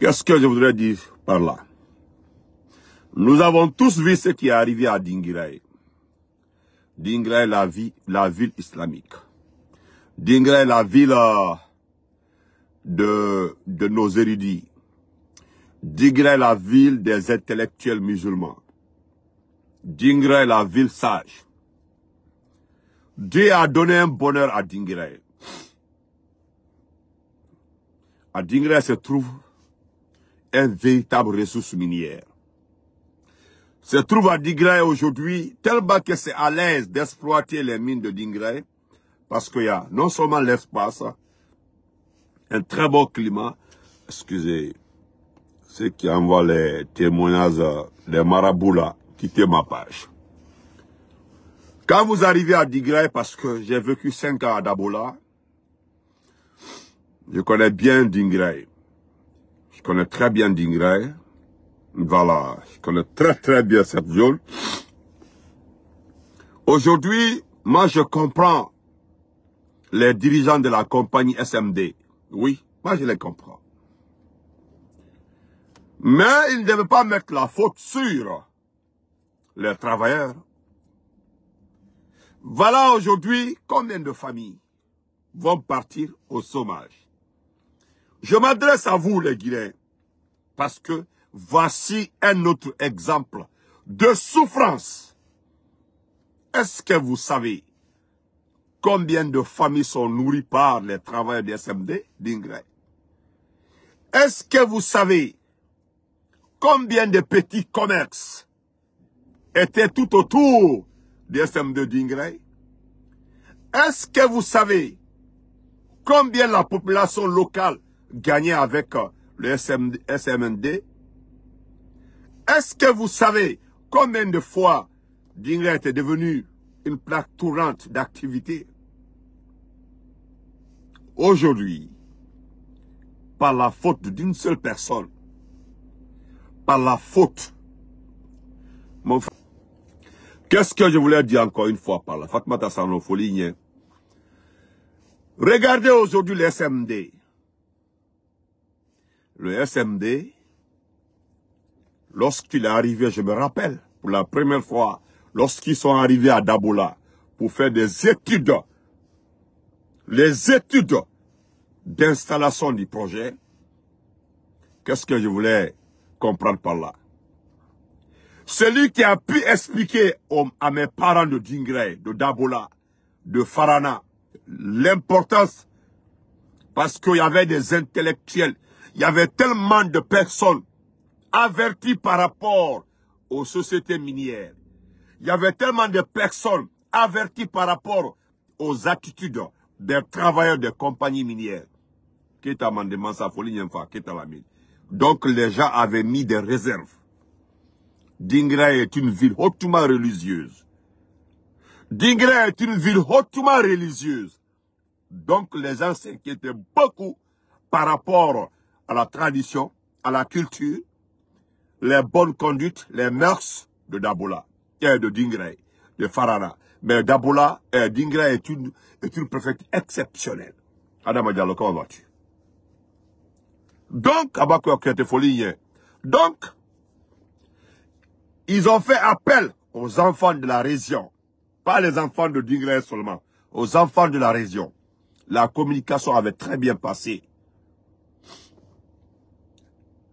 Qu'est-ce que je voudrais dire par là Nous avons tous vu ce qui est arrivé à Dingirai. Dingirai, la, la ville islamique. Dingirai, la ville euh, de, nos érudits. Dingirai, la ville des intellectuels musulmans. Dingirai, la ville sage. Dieu a donné un bonheur à Dingirai. À Dingirai se trouve véritable ressource minière. Se trouve à Digré aujourd'hui tellement que c'est à l'aise d'exploiter les mines de Dingray parce qu'il y a non seulement l'espace, un très beau climat, excusez, ceux qui envoient les témoignages des marabouts là, quittez ma page. Quand vous arrivez à Digraï, parce que j'ai vécu cinq ans à Dabola, je connais bien Dingray connais très bien Dingray. Voilà, je connais très très bien cette zone. Aujourd'hui, moi je comprends les dirigeants de la compagnie SMD. Oui, moi je les comprends. Mais ils ne devaient pas mettre la faute sur les travailleurs. Voilà aujourd'hui combien de familles vont partir au sommage. Je m'adresse à vous les Guinéens. Parce que voici un autre exemple de souffrance. Est-ce que vous savez combien de familles sont nourries par les travailleurs des SMD d'Ingray Est-ce que vous savez combien de petits commerces étaient tout autour des SMD d'Ingray Est-ce que vous savez combien la population locale gagnait avec euh, le SMD, SMND. Est-ce que vous savez combien de fois Dingret est devenu une plaque tournante d'activité Aujourd'hui, par la faute d'une seule personne, par la faute, mon frère, qu'est-ce que je voulais dire encore une fois par la Fatmata Sanofoligne Regardez aujourd'hui le SMD le SMD, lorsqu'il est arrivé, je me rappelle, pour la première fois, lorsqu'ils sont arrivés à Dabola pour faire des études, les études d'installation du projet, qu'est-ce que je voulais comprendre par là Celui qui a pu expliquer à mes parents de Dingré, de Dabola, de Farana, l'importance, parce qu'il y avait des intellectuels, il y avait tellement de personnes averties par rapport aux sociétés minières. Il y avait tellement de personnes averties par rapport aux attitudes des travailleurs des compagnies minières. Donc les gens avaient mis des réserves. Dingra est une ville hautement religieuse. Dingra est une ville hautement religieuse. Donc les gens s'inquiétaient beaucoup par rapport à la tradition, à la culture, les bonnes conduites, les mœurs de Dabola et de Dingray, de Farara. Mais Dabola, et est une, est exceptionnelle. Adama Diallo, comment vas-tu Donc, donc, ils ont fait appel aux enfants de la région, pas les enfants de Dingray seulement, aux enfants de la région. La communication avait très bien passé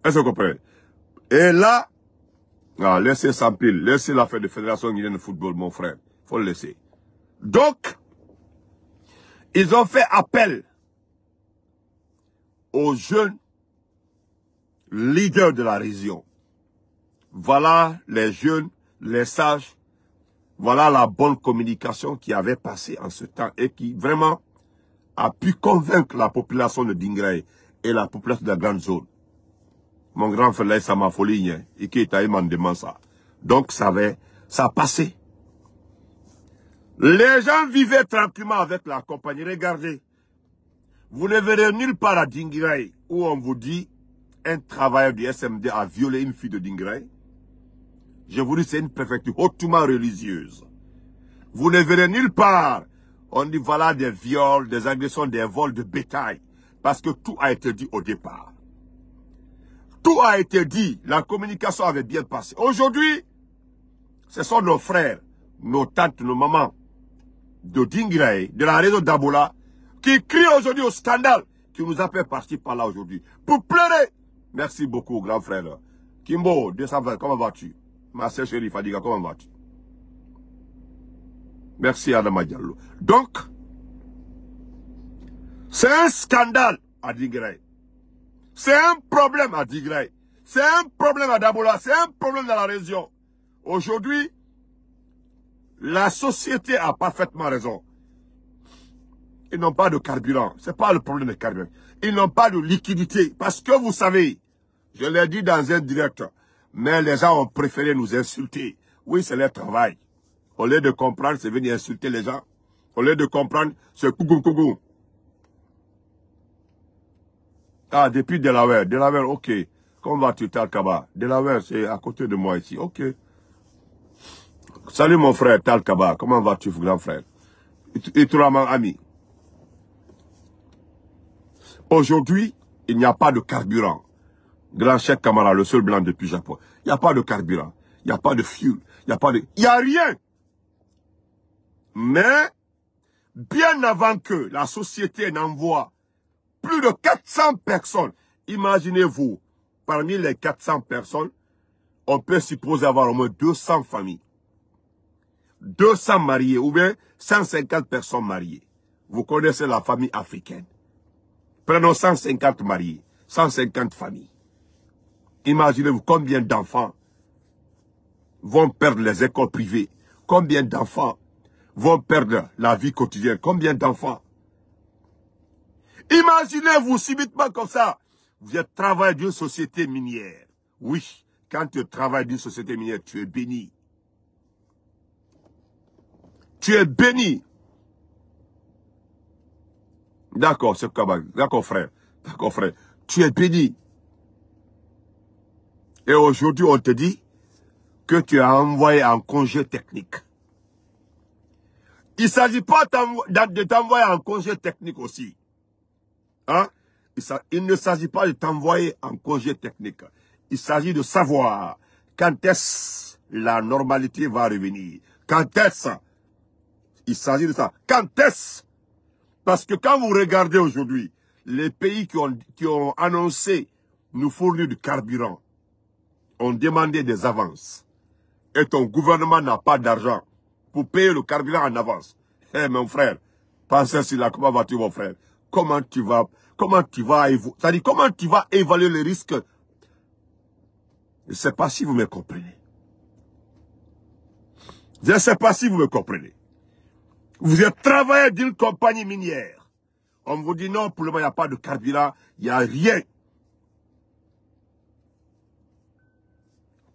est-ce que Et là, ah, laissez Sampil, laissez l'affaire de Fédération Guinéenne de Football, mon frère. faut le laisser. Donc, ils ont fait appel aux jeunes leaders de la région. Voilà les jeunes, les sages, voilà la bonne communication qui avait passé en ce temps et qui vraiment a pu convaincre la population de Dingray et la population de la grande zone. Mon grand frère, ça m'a folie, hein. et qui est demandé ça. Donc, ça va, ça passé. Les gens vivaient tranquillement avec la compagnie. Regardez. Vous ne verrez nulle part à Dingray où on vous dit un travailleur du SMD a violé une fille de Dingray. Je vous dis, c'est une préfecture hautement religieuse. Vous ne verrez nulle part. On dit voilà des viols, des agressions, des vols de bétail. Parce que tout a été dit au départ. Tout a été dit. La communication avait bien passé. Aujourd'hui, ce sont nos frères, nos tantes, nos mamans de Dingray, de la réseau Daboula, qui crient aujourd'hui au scandale qui nous a fait partir par là aujourd'hui. Pour pleurer. Merci beaucoup, grand frère. Kimbo, 220, comment vas-tu Ma sœur chérie Fadiga, comment vas-tu Merci la Diallo. Donc, c'est un scandale à Dingrae. C'est un problème à Digré, C'est un problème à Dabola. C'est un problème dans la région. Aujourd'hui, la société a parfaitement raison. Ils n'ont pas de carburant. C'est pas le problème des carburants. Ils n'ont pas de liquidité. Parce que vous savez, je l'ai dit dans un direct, mais les gens ont préféré nous insulter. Oui, c'est leur travail. Au lieu de comprendre, c'est venir insulter les gens. Au lieu de comprendre, c'est coucou, coucou. Ah, depuis Delaware. Delaware, ok. Comment vas-tu, Talkaba Delaware, c'est à côté de moi ici. Ok. Salut mon frère Talkaba. Comment vas-tu, grand frère Et toi, mon ami. Aujourd'hui, il n'y a pas de carburant. Grand chef Kamara, le seul blanc depuis Japon. Il n'y a pas de carburant. Il n'y a pas de fuel. Il n'y a pas de... Il n'y a rien. Mais, bien avant que la société n'envoie plus de 400 personnes. Imaginez-vous, parmi les 400 personnes, on peut supposer avoir au moins 200 familles. 200 mariés ou bien 150 personnes mariées. Vous connaissez la famille africaine. Prenons 150 mariés, 150 familles. Imaginez-vous combien d'enfants vont perdre les écoles privées, combien d'enfants vont perdre la vie quotidienne, combien d'enfants Imaginez-vous subitement comme ça. Vous êtes travailleur d'une société minière. Oui, quand tu travailles d'une société minière, tu es béni. Tu es béni. D'accord, c'est D'accord, frère. D'accord, frère. Tu es béni. Et aujourd'hui, on te dit que tu as envoyé en congé technique. Il ne s'agit pas de t'envoyer en congé technique aussi. Hein? Il, ne s'agit pas de t'envoyer en congé technique. Il s'agit de savoir quand est-ce la normalité va revenir. Quand est-ce Il s'agit de ça. Quand est-ce Parce que quand vous regardez aujourd'hui, les pays qui ont, qui ont annoncé nous fournir du carburant ont demandé des avances. Et ton gouvernement n'a pas d'argent pour payer le carburant en avance. Eh mon frère, pensez si la comment vas-tu mon frère comment tu vas, comment tu vas, évaluer les risques Je ne sais pas si vous me comprenez. Je ne sais pas si vous me comprenez. Vous êtes travailleur d'une compagnie minière. On vous dit non, pour le moment, il n'y a pas de carburant, il n'y a rien.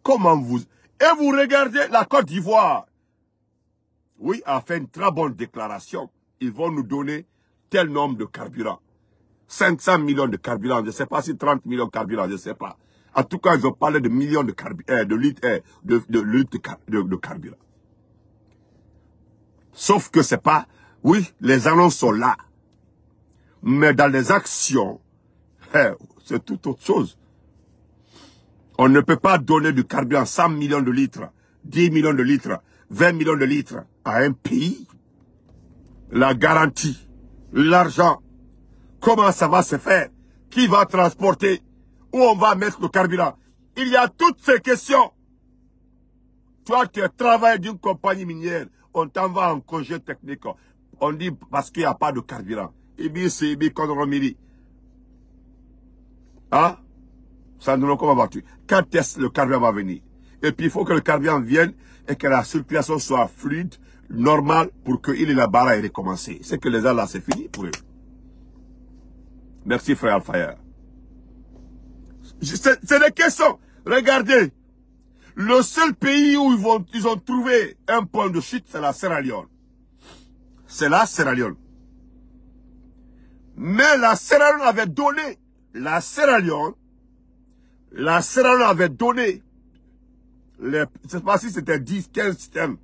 Comment vous... Et vous regardez la Côte d'Ivoire. Oui, a fait une très bonne déclaration. Ils vont nous donner tel nombre de carburants. 500 millions de carburants, je ne sais pas si 30 millions de carburants, je ne sais pas. En tout cas, ils ont parlé de millions de, carburants, euh, euh, de litres de, carburant. Sauf que ce n'est pas... Oui, les annonces sont là. Mais dans les actions, eh, c'est tout autre chose. On ne peut pas donner du carburant 100 millions de litres, 10 millions de litres, 20 millions de litres à un pays. La garantie l'argent, comment ça va se faire, qui va transporter, où on va mettre le carburant. Il y a toutes ces questions. Toi, tu travailles d'une compagnie minière, on t'envoie va en congé technique. On dit parce qu'il n'y a pas de carburant. Et bien, c'est Ibi, hein? Ça Hein? Sandro, comment vas Quand est-ce le carburant va venir? Et puis, il faut que le carburant vienne et que la circulation soit fluide normal pour qu'il ait la barre et recommencer. C'est que les gens là, c'est fini pour eux. Merci, frère Alfayer. C'est des questions. Regardez. Le seul pays où ils, vont, ils ont trouvé un point de chute, c'est la Sierra Leone. C'est la Sierra Leone. Mais la Sierra Leone avait donné, la Sierra Leone, la Sierra Leone avait donné, les, pas si c'était 10, 15 systèmes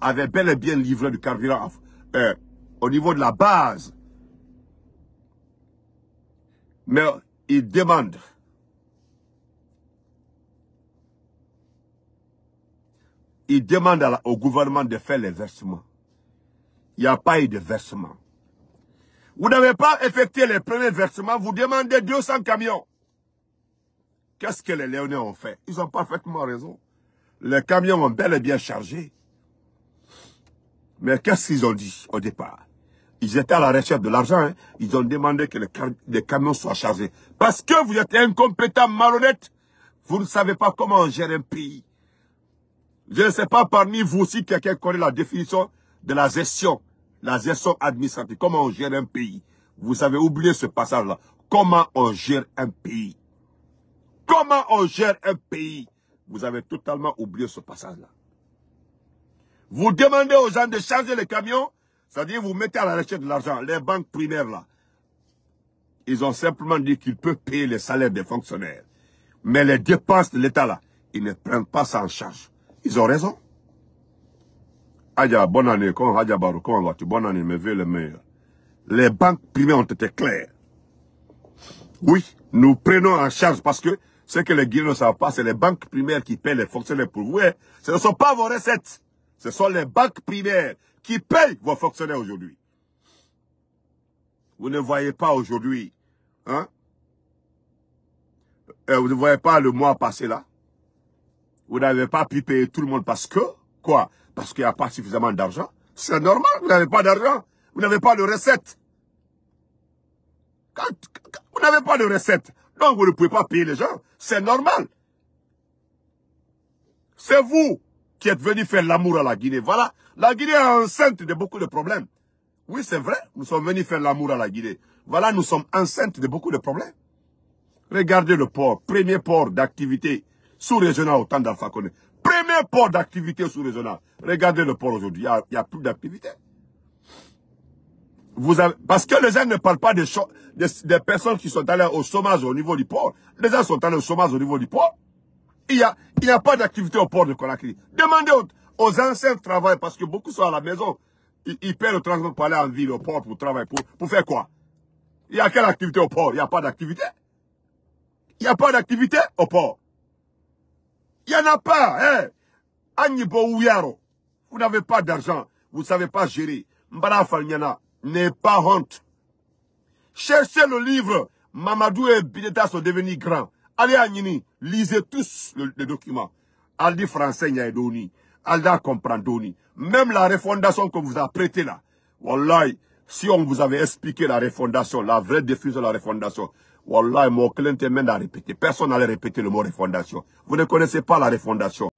avait bel et bien livré du carburant euh, au niveau de la base. Mais ils demandent il demande au gouvernement de faire les versements. Il n'y a pas eu de versement. Vous n'avez pas effectué les premiers versements, vous demandez 200 camions. Qu'est-ce que les Léonais ont fait Ils ont parfaitement raison. Les camions ont bel et bien chargé. Mais qu'est-ce qu'ils ont dit au départ Ils étaient à la recherche de l'argent. Hein. Ils ont demandé que les, camions soient chargés. Parce que vous êtes incompétents, malhonnêtes. Vous ne savez pas comment gère un pays. Je ne sais pas parmi vous si quelqu'un connaît la définition de la gestion. La gestion administrative. Comment on gère un pays. Vous avez oublié ce passage-là. Comment on gère un pays. Comment on gère un pays. Vous avez totalement oublié ce passage-là. Vous demandez aux gens de changer les camions, c'est-à-dire vous mettez à la recherche de l'argent. Les banques primaires, là, ils ont simplement dit qu'ils peuvent payer les salaires des fonctionnaires. Mais les dépenses de l'État, là, ils ne prennent pas ça en charge. Ils ont raison. Adja, bonne année. Adja Barou, comment vas-tu Bonne année, mais veux le meilleur. Les banques primaires ont été claires. Oui, nous prenons en charge parce que ce que les Guinéens ne savent pas, c'est les banques primaires qui paient les fonctionnaires pour vous. Eh, ce ne sont pas vos recettes. Ce sont les banques primaires qui payent vos fonctionnaires aujourd'hui. Vous ne voyez pas aujourd'hui, hein? Euh, vous ne voyez pas le mois passé là. Vous n'avez pas pu payer tout le monde parce que, quoi? Parce qu'il n'y a pas suffisamment d'argent. C'est normal, vous n'avez pas d'argent. Vous n'avez pas de recettes. vous n'avez pas de recettes, donc vous ne pouvez pas payer les gens. C'est normal. C'est vous qui est venu faire l'amour à la Guinée. Voilà, la Guinée est enceinte de beaucoup de problèmes. Oui, c'est vrai, nous sommes venus faire l'amour à la Guinée. Voilà, nous sommes enceintes de beaucoup de problèmes. Regardez le port, premier port d'activité sous-régional au temps d'Alpha Condé. Premier port d'activité sous-régional. Regardez le port aujourd'hui, il n'y a, plus d'activité. Vous avez, parce que les gens ne parlent pas des, des personnes qui sont allées au chômage au niveau du port. Les gens sont allés au chômage au niveau du port il n'y a, pas d'activité au port de Conakry. Demandez aux, anciens de parce que beaucoup sont à la maison. Ils, perdent le transport pour aller en ville, au port, pour travailler. Pour, pour faire quoi Il y a quelle activité au port Il n'y a pas d'activité. Il n'y a pas d'activité au port. Il n'y en a pas. Hein? Vous n'avez pas d'argent. Vous ne savez pas gérer. Mbala Falmiana, n'aie pas honte. Cherchez le livre. Mamadou et Bineta sont devenus grands. Allez à Nini. Lisez tous le, documents. document. Aldi français Doni. Alda comprend Doni. Même la refondation que vous a prêtée là. Wallahi, si on vous avait expliqué la refondation, la vraie diffusion de la refondation, Wallahi, mon client est même à répéter. Personne n'allait répéter le mot refondation. Vous ne connaissez pas la refondation.